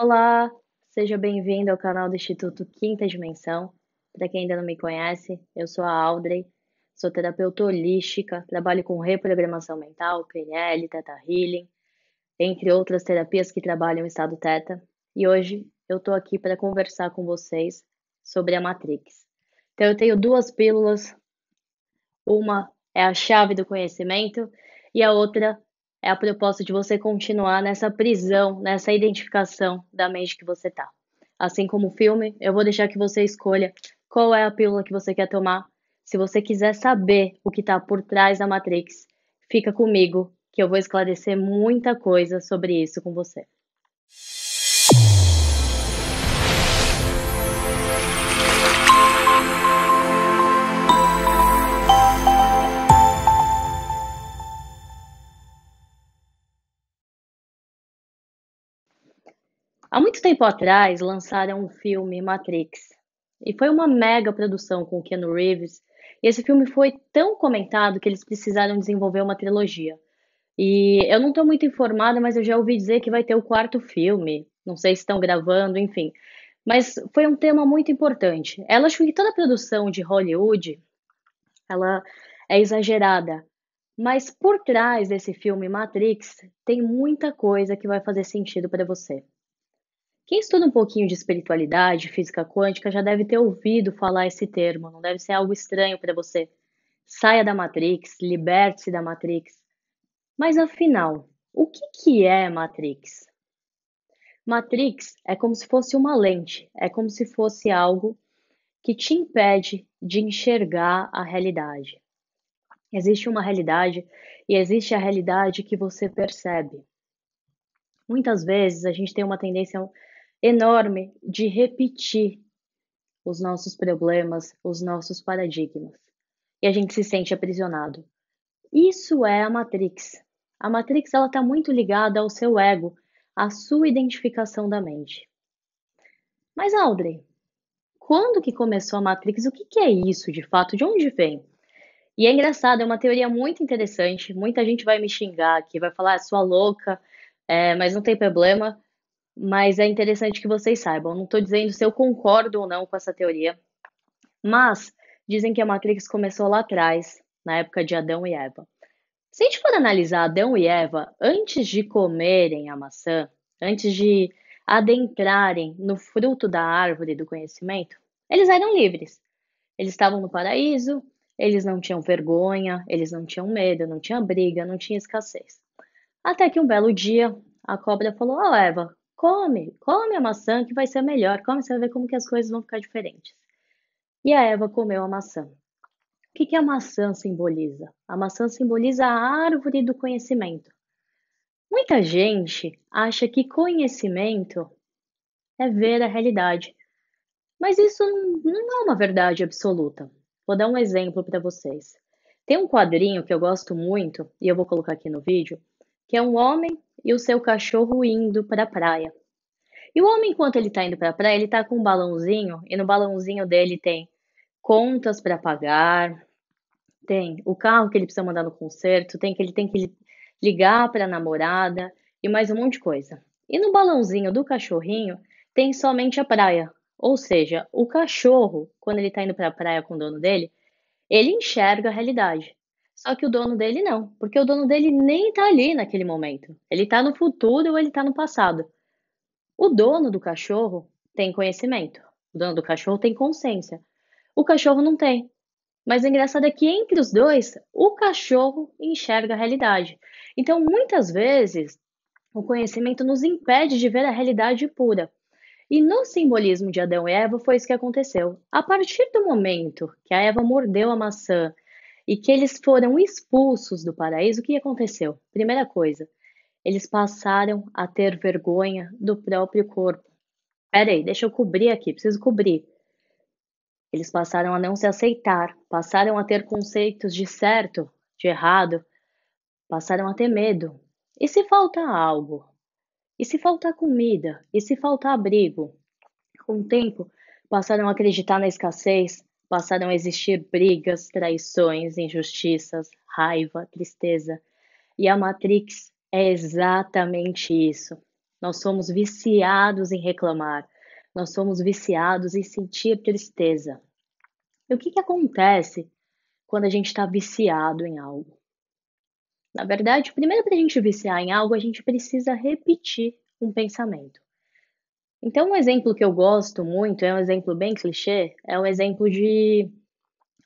Olá, seja bem-vindo ao canal do Instituto Quinta Dimensão. Para quem ainda não me conhece, eu sou a Audrey, sou terapeuta holística, trabalho com reprogramação mental, PNL, Theta Healing, entre outras terapias que trabalham o estado Theta. E hoje eu estou aqui para conversar com vocês sobre a Matrix. Então eu tenho duas pílulas, uma é a chave do conhecimento e a outra é a proposta de você continuar nessa prisão, nessa identificação da mente que você tá. Assim como o filme, eu vou deixar que você escolha qual é a pílula que você quer tomar. Se você quiser saber o que está por trás da Matrix, fica comigo que eu vou esclarecer muita coisa sobre isso com você. Há muito tempo atrás lançaram um filme Matrix e foi uma mega produção com Keanu Reeves. E esse filme foi tão comentado que eles precisaram desenvolver uma trilogia. E eu não estou muito informada, mas eu já ouvi dizer que vai ter o quarto filme. Não sei se estão gravando, enfim. Mas foi um tema muito importante. Ela acho que toda produção de Hollywood ela é exagerada. Mas por trás desse filme Matrix tem muita coisa que vai fazer sentido para você. Quem estuda um pouquinho de espiritualidade, física quântica, já deve ter ouvido falar esse termo, não deve ser algo estranho para você. Saia da Matrix, liberte-se da Matrix. Mas afinal, o que, que é Matrix? Matrix é como se fosse uma lente, é como se fosse algo que te impede de enxergar a realidade. Existe uma realidade e existe a realidade que você percebe. Muitas vezes a gente tem uma tendência enorme de repetir os nossos problemas, os nossos paradigmas. E a gente se sente aprisionado. Isso é a Matrix. A Matrix ela está muito ligada ao seu ego, à sua identificação da mente. Mas Audrey, quando que começou a Matrix? O que, que é isso de fato? De onde vem? E é engraçado, é uma teoria muito interessante. Muita gente vai me xingar aqui, vai falar, ah, sua louca, é, mas não tem problema mas é interessante que vocês saibam. Não estou dizendo se eu concordo ou não com essa teoria, mas dizem que a Matrix começou lá atrás, na época de Adão e Eva. Se a gente for analisar Adão e Eva antes de comerem a maçã, antes de adentrarem no fruto da árvore do conhecimento, eles eram livres. Eles estavam no paraíso, eles não tinham vergonha, eles não tinham medo, não tinha briga, não tinha escassez. Até que um belo dia a cobra falou: Ó, oh, Eva, Come, come a maçã que vai ser melhor. Come, você vai ver como que as coisas vão ficar diferentes. E a Eva comeu a maçã. O que, que a maçã simboliza? A maçã simboliza a árvore do conhecimento. Muita gente acha que conhecimento é ver a realidade. Mas isso não é uma verdade absoluta. Vou dar um exemplo para vocês. Tem um quadrinho que eu gosto muito, e eu vou colocar aqui no vídeo, que é um homem e o seu cachorro indo para a praia. E o homem, enquanto ele está indo para a praia, ele está com um balãozinho, e no balãozinho dele tem contas para pagar, tem o carro que ele precisa mandar no concerto, tem que ele tem que ligar para a namorada e mais um monte de coisa. E no balãozinho do cachorrinho tem somente a praia, ou seja, o cachorro, quando ele está indo para a praia com o dono dele, ele enxerga a realidade. Só que o dono dele não, porque o dono dele nem tá ali naquele momento. Ele tá no futuro ou ele tá no passado. O dono do cachorro tem conhecimento. O dono do cachorro tem consciência. O cachorro não tem. Mas o engraçado é que entre os dois, o cachorro enxerga a realidade. Então, muitas vezes, o conhecimento nos impede de ver a realidade pura. E no simbolismo de Adão e Eva foi isso que aconteceu. A partir do momento que a Eva mordeu a maçã e que eles foram expulsos do paraíso, o que aconteceu? Primeira coisa, eles passaram a ter vergonha do próprio corpo. Peraí, deixa eu cobrir aqui, preciso cobrir. Eles passaram a não se aceitar, passaram a ter conceitos de certo, de errado, passaram a ter medo. E se faltar algo? E se faltar comida? E se faltar abrigo? Com o tempo, passaram a acreditar na escassez, Passaram a existir brigas, traições, injustiças, raiva, tristeza. E a Matrix é exatamente isso. Nós somos viciados em reclamar, nós somos viciados em sentir tristeza. E o que, que acontece quando a gente está viciado em algo? Na verdade, primeiro para a gente viciar em algo, a gente precisa repetir um pensamento. Então, um exemplo que eu gosto muito, é um exemplo bem clichê, é um exemplo de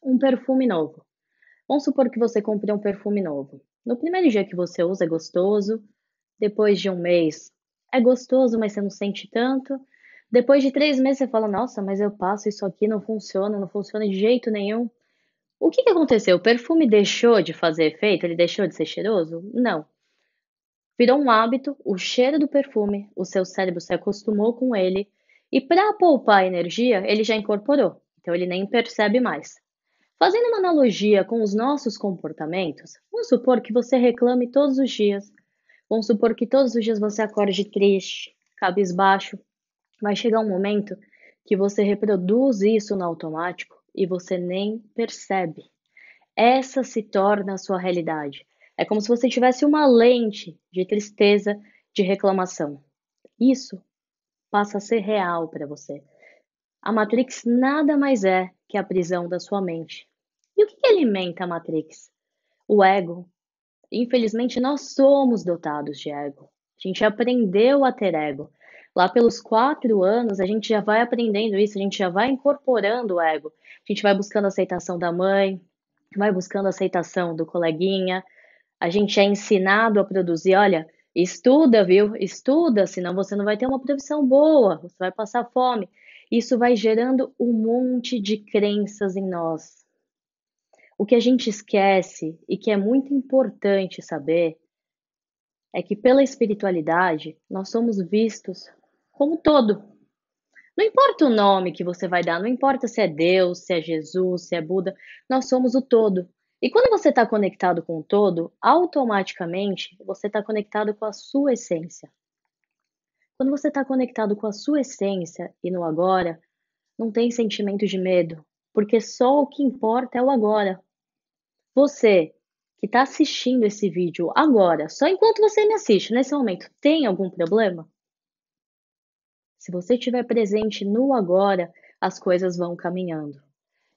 um perfume novo. Vamos supor que você compre um perfume novo. No primeiro dia que você usa é gostoso, depois de um mês é gostoso, mas você não sente tanto. Depois de três meses você fala, nossa, mas eu passo isso aqui, não funciona, não funciona de jeito nenhum. O que, que aconteceu? O perfume deixou de fazer efeito? Ele deixou de ser cheiroso? Não. Virou um hábito o cheiro do perfume, o seu cérebro se acostumou com ele e, para poupar energia, ele já incorporou, então ele nem percebe mais. Fazendo uma analogia com os nossos comportamentos, vamos supor que você reclame todos os dias. Vamos supor que todos os dias você acorde triste, cabisbaixo. Vai chegar um momento que você reproduz isso no automático e você nem percebe. Essa se torna a sua realidade. É como se você tivesse uma lente de tristeza, de reclamação. Isso passa a ser real para você. A Matrix nada mais é que a prisão da sua mente. E o que, alimenta a Matrix? O ego. Infelizmente, nós somos dotados de ego. A gente aprendeu a ter ego. Lá pelos quatro anos, a gente já vai aprendendo isso, a gente já vai incorporando o ego. A gente vai buscando aceitação da mãe, vai buscando aceitação do coleguinha, a gente é ensinado a produzir, olha, estuda, viu? Estuda, senão você não vai ter uma profissão boa, você vai passar fome. Isso vai gerando um monte de crenças em nós. O que a gente esquece e que é muito importante saber é que pela espiritualidade nós somos vistos como todo. Não importa o nome que você vai dar, não importa se é Deus, se é Jesus, se é Buda, nós somos o todo. E quando você está conectado com o todo, automaticamente você está conectado com a sua essência. Quando você está conectado com a sua essência e no agora, não tem sentimento de medo, porque só o que importa é o agora. Você que está assistindo esse vídeo agora, só enquanto você me assiste nesse momento, tem algum problema? Se você estiver presente no agora, as coisas vão caminhando.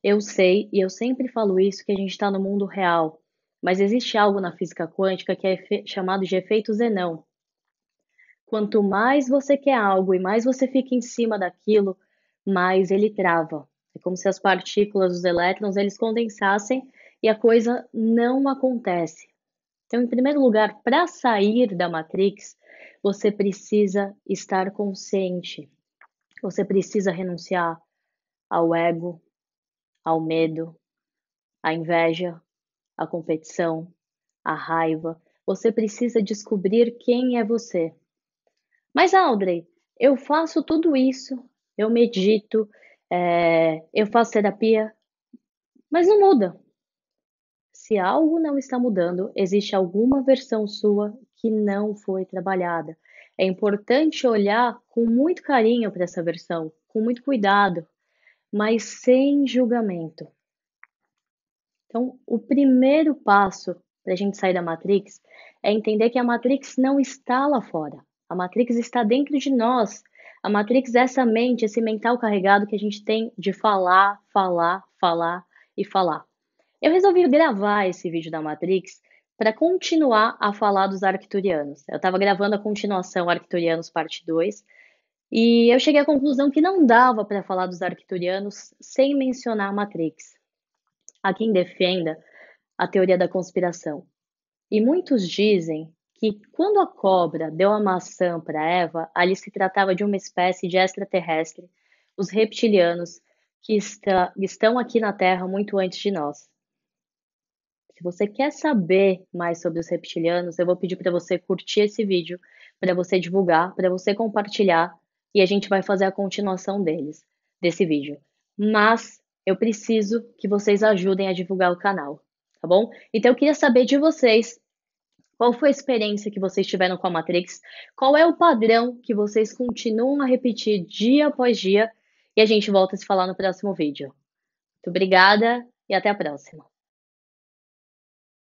Eu sei, e eu sempre falo isso, que a gente está no mundo real, mas existe algo na física quântica que é chamado de efeito Zenão. Quanto mais você quer algo e mais você fica em cima daquilo, mais ele trava. É como se as partículas, os elétrons, eles condensassem e a coisa não acontece. Então, em primeiro lugar, para sair da matrix, você precisa estar consciente. Você precisa renunciar ao ego, ao medo, à inveja, à competição, à raiva. Você precisa descobrir quem é você. Mas, Audrey, eu faço tudo isso, eu medito, é, eu faço terapia, mas não muda. Se algo não está mudando, existe alguma versão sua que não foi trabalhada. É importante olhar com muito carinho para essa versão, com muito cuidado, mas sem julgamento. Então, o primeiro passo para a gente sair da Matrix é entender que a Matrix não está lá fora. A Matrix está dentro de nós. A Matrix é essa mente, esse mental carregado que a gente tem de falar, falar, falar e falar. Eu resolvi gravar esse vídeo da Matrix para continuar a falar dos arcturianos. Eu estava gravando a continuação Arcturianos Parte 2, e eu cheguei à conclusão que não dava para falar dos arcturianos sem mencionar a Matrix. Há quem defenda a teoria da conspiração. E muitos dizem que quando a cobra deu a maçã para Eva, ali se tratava de uma espécie de extraterrestre, os reptilianos, que está, estão aqui na Terra muito antes de nós. Se você quer saber mais sobre os reptilianos, eu vou pedir para você curtir esse vídeo, para você divulgar, para você compartilhar e a gente vai fazer a continuação deles, desse vídeo. Mas eu preciso que vocês ajudem a divulgar o canal, tá bom? Então eu queria saber de vocês qual foi a experiência que vocês tiveram com a Matrix? Qual é o padrão que vocês continuam a repetir dia após dia? E a gente volta a se falar no próximo vídeo. Muito obrigada e até a próxima.